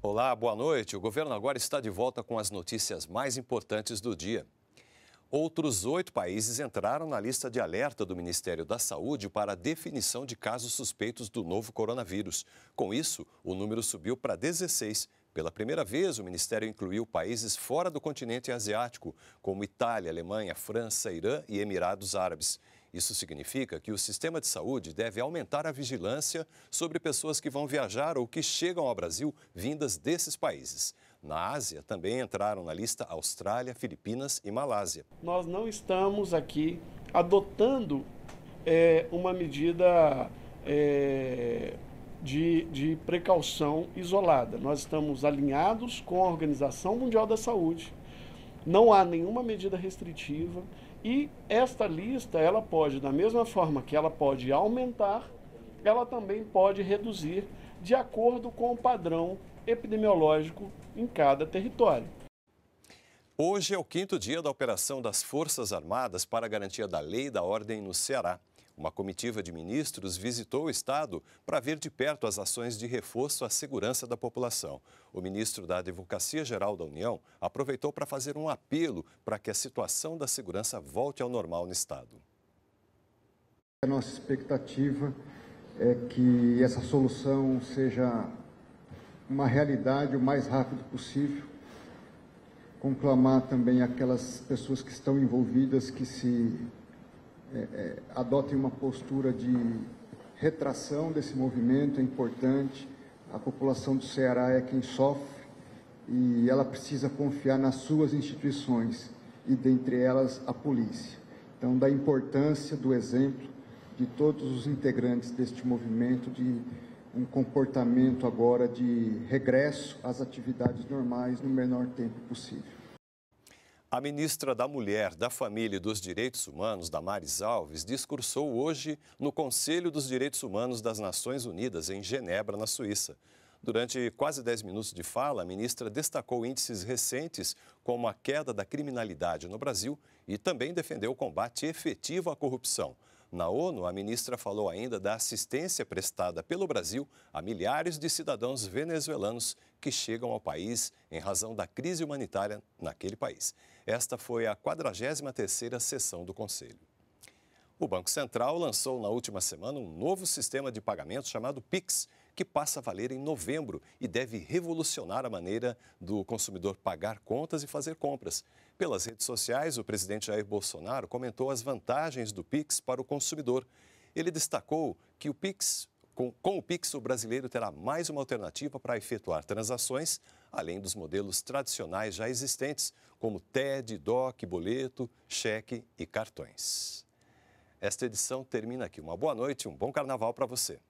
Olá, boa noite. O governo agora está de volta com as notícias mais importantes do dia. Outros oito países entraram na lista de alerta do Ministério da Saúde para a definição de casos suspeitos do novo coronavírus. Com isso, o número subiu para 16. Pela primeira vez, o Ministério incluiu países fora do continente asiático, como Itália, Alemanha, França, Irã e Emirados Árabes. Isso significa que o sistema de saúde deve aumentar a vigilância sobre pessoas que vão viajar ou que chegam ao Brasil vindas desses países. Na Ásia, também entraram na lista Austrália, Filipinas e Malásia. Nós não estamos aqui adotando é, uma medida é, de, de precaução isolada. Nós estamos alinhados com a Organização Mundial da Saúde. Não há nenhuma medida restritiva e esta lista, ela pode, da mesma forma que ela pode aumentar, ela também pode reduzir de acordo com o padrão epidemiológico em cada território. Hoje é o quinto dia da operação das Forças Armadas para a garantia da lei e da ordem no Ceará. Uma comitiva de ministros visitou o Estado para ver de perto as ações de reforço à segurança da população. O ministro da Advocacia Geral da União aproveitou para fazer um apelo para que a situação da segurança volte ao normal no Estado. A nossa expectativa é que essa solução seja uma realidade o mais rápido possível. Conclamar também aquelas pessoas que estão envolvidas que se é, é, adotem uma postura de retração desse movimento, é importante. A população do Ceará é quem sofre e ela precisa confiar nas suas instituições e, dentre elas, a polícia. Então, da importância do exemplo de todos os integrantes deste movimento, de um comportamento agora de regresso às atividades normais no menor tempo possível. A ministra da Mulher, da Família e dos Direitos Humanos, Damares Alves, discursou hoje no Conselho dos Direitos Humanos das Nações Unidas, em Genebra, na Suíça. Durante quase 10 minutos de fala, a ministra destacou índices recentes, como a queda da criminalidade no Brasil, e também defendeu o combate efetivo à corrupção. Na ONU, a ministra falou ainda da assistência prestada pelo Brasil a milhares de cidadãos venezuelanos que chegam ao país em razão da crise humanitária naquele país. Esta foi a 43ª sessão do Conselho. O Banco Central lançou na última semana um novo sistema de pagamento chamado PIX, que passa a valer em novembro e deve revolucionar a maneira do consumidor pagar contas e fazer compras. Pelas redes sociais, o presidente Jair Bolsonaro comentou as vantagens do PIX para o consumidor. Ele destacou que o PIX com, com, o Pix, o brasileiro terá mais uma alternativa para efetuar transações, além dos modelos tradicionais já existentes, como TED, DOC, boleto, cheque e cartões. Esta edição termina aqui. Uma boa noite, um bom carnaval para você.